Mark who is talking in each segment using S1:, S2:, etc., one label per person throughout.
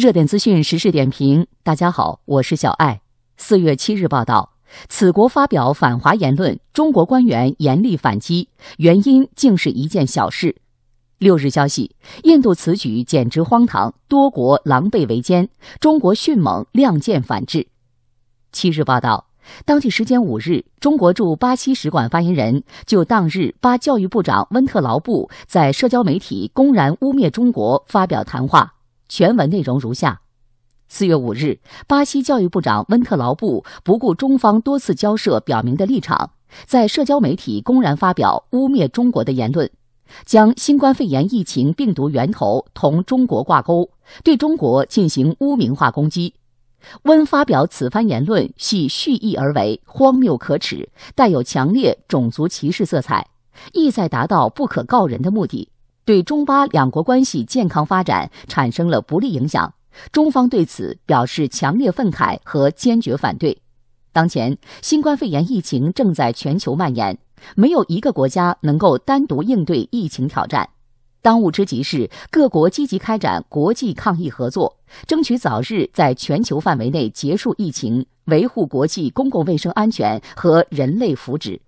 S1: 热点资讯、时事点评，大家好，我是小艾。四月七日报道，此国发表反华言论，中国官员严厉反击，原因竟是一件小事。六日消息，印度此举简直荒唐，多国狼狈为奸，中国迅猛亮剑反制。七日报道，当地时间五日，中国驻巴西使馆发言人就当日巴教育部长温特劳布在社交媒体公然污蔑中国发表谈话。全文内容如下：四月五日，巴西教育部长温特劳布不顾中方多次交涉表明的立场，在社交媒体公然发表污蔑中国的言论，将新冠肺炎疫情病毒源头同中国挂钩，对中国进行污名化攻击。温发表此番言论系蓄意而为，荒谬可耻，带有强烈种族歧视色彩，意在达到不可告人的目的。对中巴两国关系健康发展产生了不利影响，中方对此表示强烈愤慨和坚决反对。当前，新冠肺炎疫情正在全球蔓延，没有一个国家能够单独应对疫情挑战。当务之急是各国积极开展国际抗疫合作，争取早日在全球范围内结束疫情，维护国际公共卫生安全和人类福祉。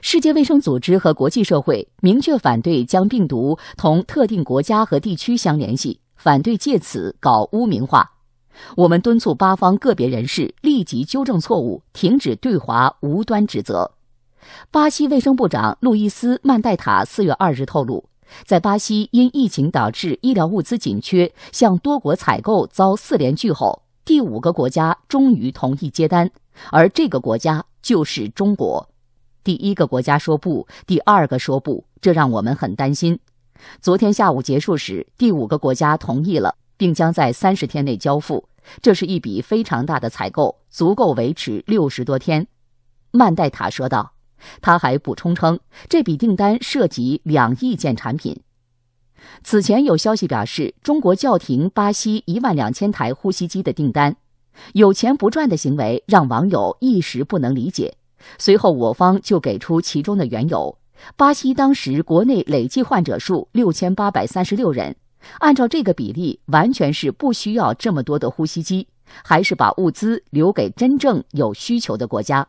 S1: 世界卫生组织和国际社会明确反对将病毒同特定国家和地区相联系，反对借此搞污名化。我们敦促八方个别人士立即纠正错误，停止对华无端指责。巴西卫生部长路易斯·曼代塔四月二日透露，在巴西因疫情导致医疗物资紧缺，向多国采购遭四连拒后，第五个国家终于同意接单，而这个国家就是中国。第一个国家说不，第二个说不，这让我们很担心。昨天下午结束时，第五个国家同意了，并将在三十天内交付。这是一笔非常大的采购，足够维持六十多天。曼代塔说道。他还补充称，这笔订单涉及两亿件产品。此前有消息表示，中国叫停巴西一万两千台呼吸机的订单，有钱不赚的行为让网友一时不能理解。随后，我方就给出其中的缘由：巴西当时国内累计患者数六千八百三十六人，按照这个比例，完全是不需要这么多的呼吸机，还是把物资留给真正有需求的国家。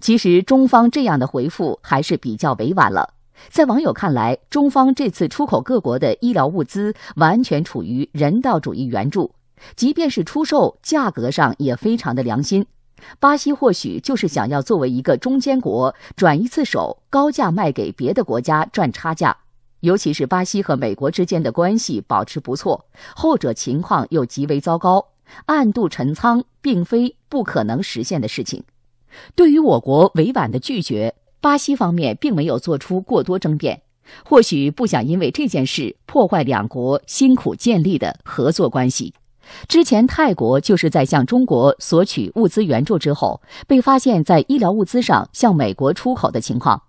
S1: 其实，中方这样的回复还是比较委婉了。在网友看来，中方这次出口各国的医疗物资完全处于人道主义援助，即便是出售，价格上也非常的良心。巴西或许就是想要作为一个中间国，转一次手，高价卖给别的国家赚差价。尤其是巴西和美国之间的关系保持不错，后者情况又极为糟糕，暗度陈仓并非不可能实现的事情。对于我国委婉的拒绝，巴西方面并没有做出过多争辩，或许不想因为这件事破坏两国辛苦建立的合作关系。之前，泰国就是在向中国索取物资援助之后，被发现在医疗物资上向美国出口的情况。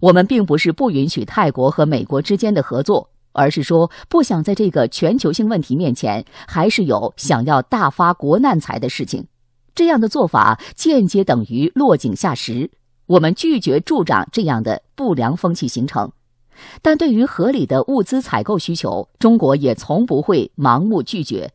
S1: 我们并不是不允许泰国和美国之间的合作，而是说不想在这个全球性问题面前，还是有想要大发国难财的事情。这样的做法间接等于落井下石，我们拒绝助长这样的不良风气形成。但对于合理的物资采购需求，中国也从不会盲目拒绝。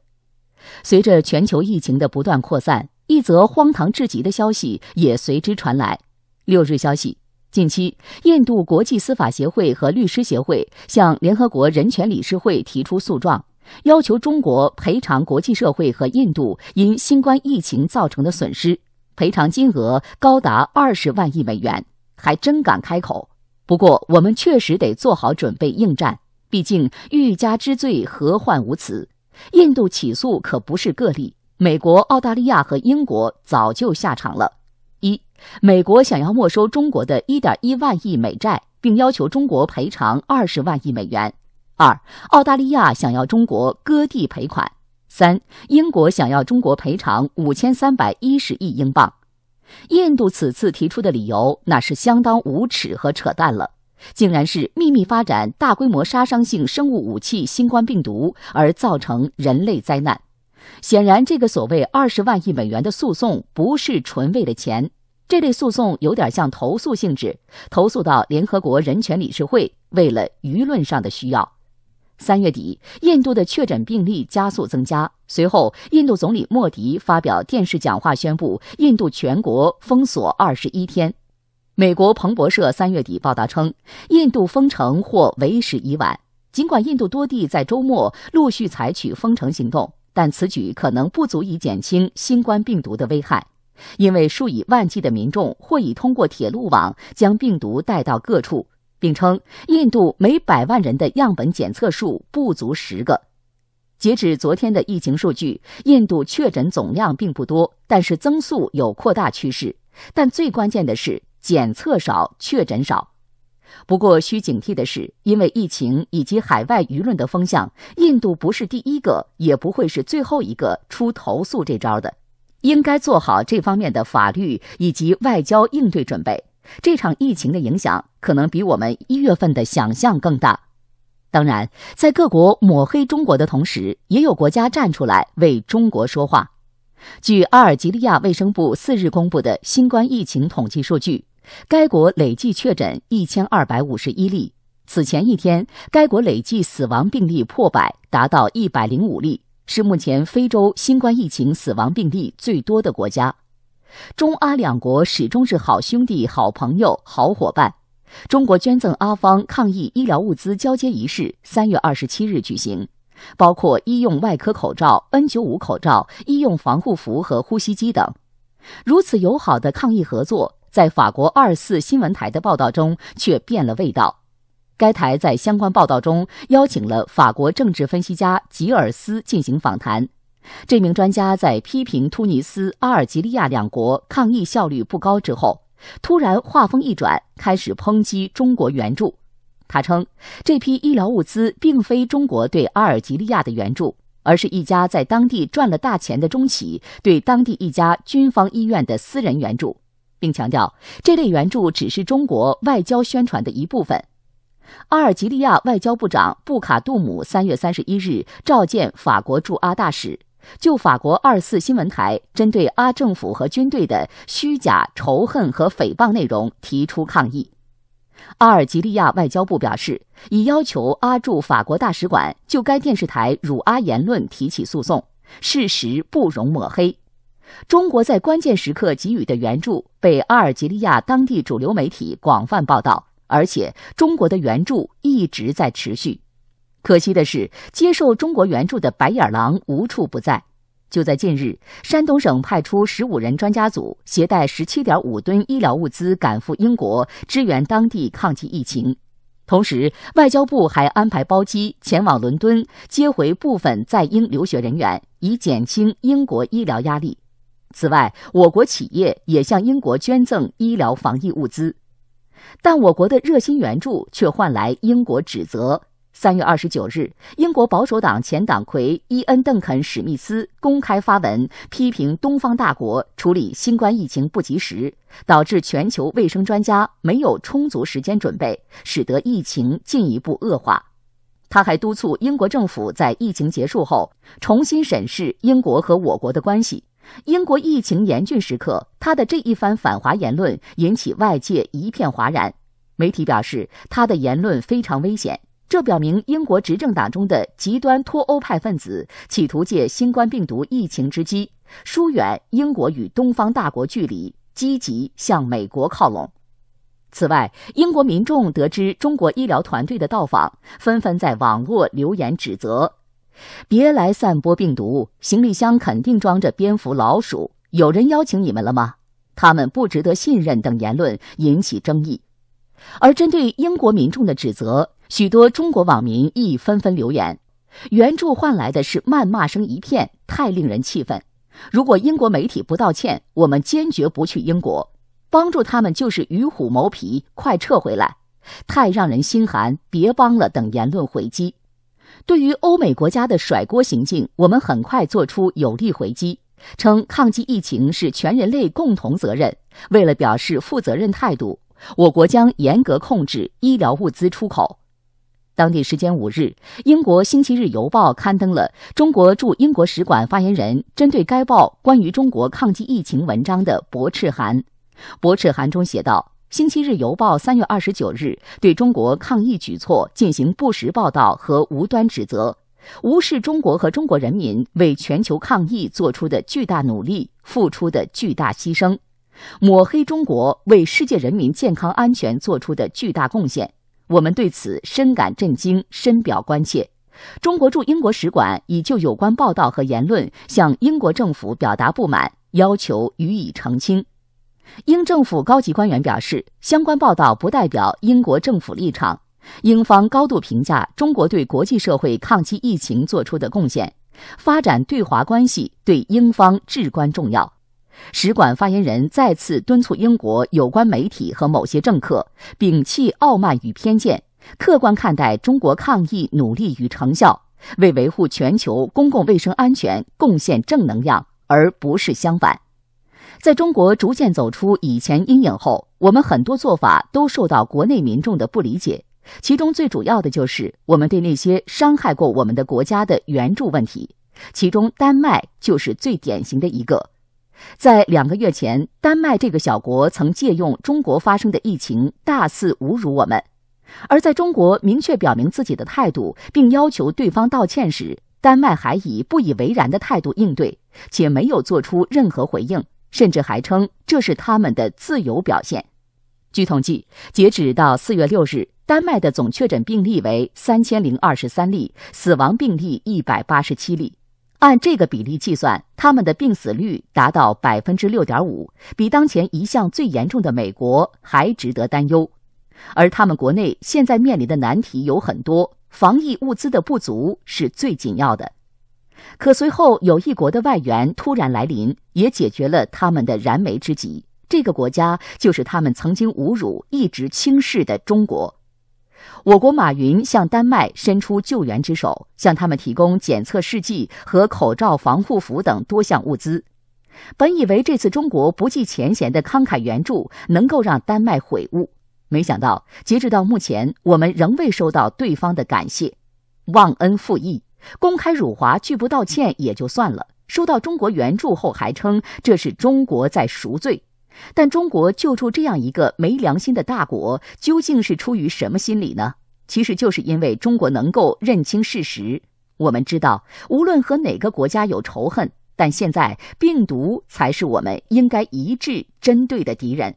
S1: 随着全球疫情的不断扩散，一则荒唐至极的消息也随之传来。六日消息，近期印度国际司法协会和律师协会向联合国人权理事会提出诉状，要求中国赔偿国际社会和印度因新冠疫情造成的损失，赔偿金额高达二十万亿美元。还真敢开口！不过，我们确实得做好准备应战，毕竟欲加之罪，何患无辞。印度起诉可不是个例，美国、澳大利亚和英国早就下场了。一、美国想要没收中国的一点一万亿美债，并要求中国赔偿二十万亿美元；二、澳大利亚想要中国割地赔款；三、英国想要中国赔偿五千三百一十亿英镑。印度此次提出的理由，那是相当无耻和扯淡了。竟然是秘密发展大规模杀伤性生物武器——新冠病毒，而造成人类灾难。显然，这个所谓二十万亿美元的诉讼不是纯为了钱。这类诉讼有点像投诉性质，投诉到联合国人权理事会，为了舆论上的需要。三月底，印度的确诊病例加速增加，随后，印度总理莫迪发表电视讲话，宣布印度全国封锁二十一天。美国彭博社三月底报道称，印度封城或为时已晚。尽管印度多地在周末陆续采取封城行动，但此举可能不足以减轻新冠病毒的危害，因为数以万计的民众或已通过铁路网将病毒带到各处。并称，印度每百万人的样本检测数不足十个。截止昨天的疫情数据，印度确诊总量并不多，但是增速有扩大趋势。但最关键的是。检测少，确诊少。不过需警惕的是，因为疫情以及海外舆论的风向，印度不是第一个，也不会是最后一个出投诉这招的。应该做好这方面的法律以及外交应对准备。这场疫情的影响可能比我们一月份的想象更大。当然，在各国抹黑中国的同时，也有国家站出来为中国说话。据阿尔及利亚卫生部四日公布的新冠疫情统计数据。该国累计确诊一千二百五十一例。此前一天，该国累计死亡病例破百，达到一百零五例，是目前非洲新冠疫情死亡病例最多的国家。中阿两国始终是好兄弟、好朋友、好伙伴。中国捐赠阿方抗疫医疗物资交接仪式三月二十七日举行，包括医用外科口罩、N95 口罩、医用防护服和呼吸机等。如此友好的抗疫合作。在法国二四新闻台的报道中却变了味道，该台在相关报道中邀请了法国政治分析家吉尔斯进行访谈。这名专家在批评突尼斯、阿尔及利亚两国抗疫效率不高之后，突然话锋一转，开始抨击中国援助。他称这批医疗物资并非中国对阿尔及利亚的援助，而是一家在当地赚了大钱的中企对当地一家军方医院的私人援助。并强调，这类援助只是中国外交宣传的一部分。阿尔及利亚外交部长布卡杜姆三月三十一日召见法国驻阿大使，就法国二四新闻台针对阿政府和军队的虚假仇恨和诽谤内容提出抗议。阿尔及利亚外交部表示，已要求阿驻法国大使馆就该电视台辱阿言论提起诉讼，事实不容抹黑。中国在关键时刻给予的援助被阿尔及利亚当地主流媒体广泛报道，而且中国的援助一直在持续。可惜的是，接受中国援助的“白眼狼”无处不在。就在近日，山东省派出十五人专家组，携带十七点五吨医疗物资赶赴英国支援当地抗击疫情。同时，外交部还安排包机前往伦敦接回部分在英留学人员，以减轻英国医疗压力。此外，我国企业也向英国捐赠医疗防疫物资，但我国的热心援助却换来英国指责。三月二十九日，英国保守党前党魁伊恩·邓肯·史密斯公开发文，批评东方大国处理新冠疫情不及时，导致全球卫生专家没有充足时间准备，使得疫情进一步恶化。他还督促英国政府在疫情结束后重新审视英国和我国的关系。英国疫情严峻时刻，他的这一番反华言论引起外界一片哗然。媒体表示，他的言论非常危险。这表明英国执政党中的极端脱欧派分子企图借新冠病毒疫情之机，疏远英国与东方大国距离，积极向美国靠拢。此外，英国民众得知中国医疗团队的到访，纷纷在网络留言指责。别来散播病毒，行李箱肯定装着蝙蝠、老鼠。有人邀请你们了吗？他们不值得信任等言论引起争议。而针对英国民众的指责，许多中国网民亦纷纷留言：援助换来的是谩骂声一片，太令人气愤。如果英国媒体不道歉，我们坚决不去英国。帮助他们就是与虎谋皮，快撤回来！太让人心寒，别帮了等言论回击。对于欧美国家的甩锅行径，我们很快做出有力回击，称抗击疫情是全人类共同责任。为了表示负责任态度，我国将严格控制医疗物资出口。当地时间五日，英国《星期日邮报》刊登了中国驻英国使馆发言人针对该报关于中国抗击疫情文章的驳斥函。驳斥函中写道。《星期日邮报》三月二十九日对中国抗疫举措进行不实报道和无端指责，无视中国和中国人民为全球抗疫做出的巨大努力、付出的巨大牺牲，抹黑中国为世界人民健康安全做出的巨大贡献。我们对此深感震惊，深表关切。中国驻英国使馆已就有关报道和言论向英国政府表达不满，要求予以澄清。英政府高级官员表示，相关报道不代表英国政府立场。英方高度评价中国对国际社会抗击疫情作出的贡献，发展对华关系对英方至关重要。使馆发言人再次敦促英国有关媒体和某些政客摒弃傲慢与偏见，客观看待中国抗疫努力与成效，为维护全球公共卫生安全贡献正能量，而不是相反。在中国逐渐走出以前阴影后，我们很多做法都受到国内民众的不理解，其中最主要的就是我们对那些伤害过我们的国家的援助问题，其中丹麦就是最典型的一个。在两个月前，丹麦这个小国曾借用中国发生的疫情大肆侮辱我们，而在中国明确表明自己的态度并要求对方道歉时，丹麦还以不以为然的态度应对，且没有做出任何回应。甚至还称这是他们的自由表现。据统计，截止到四月六日，丹麦的总确诊病例为三千零二十三例，死亡病例一百八十七例。按这个比例计算，他们的病死率达到百分之六点五，比当前一项最严重的美国还值得担忧。而他们国内现在面临的难题有很多，防疫物资的不足是最紧要的。可随后有一国的外援突然来临，也解决了他们的燃眉之急。这个国家就是他们曾经侮辱、一直轻视的中国。我国马云向丹麦伸出救援之手，向他们提供检测试剂和口罩、防护服等多项物资。本以为这次中国不计前嫌的慷慨援助能够让丹麦悔悟，没想到截止到目前，我们仍未收到对方的感谢，忘恩负义。公开辱华拒不道歉也就算了，收到中国援助后还称这是中国在赎罪。但中国救助这样一个没良心的大国，究竟是出于什么心理呢？其实就是因为中国能够认清事实。我们知道，无论和哪个国家有仇恨，但现在病毒才是我们应该一致针对的敌人。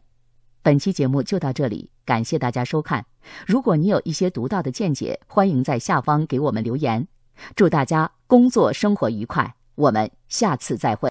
S1: 本期节目就到这里，感谢大家收看。如果你有一些独到的见解，欢迎在下方给我们留言。祝大家工作生活愉快，我们下次再会。